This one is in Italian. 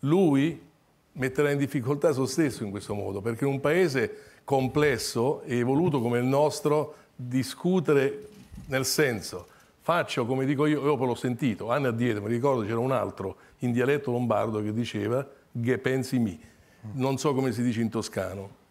lui metterà in difficoltà se stesso in questo modo, perché in un paese complesso e evoluto come il nostro, discutere nel senso, faccio come dico io, io poi l'ho sentito, anni addietro, mi ricordo c'era un altro in dialetto lombardo che diceva che pensi mi, non so come si dice in toscano,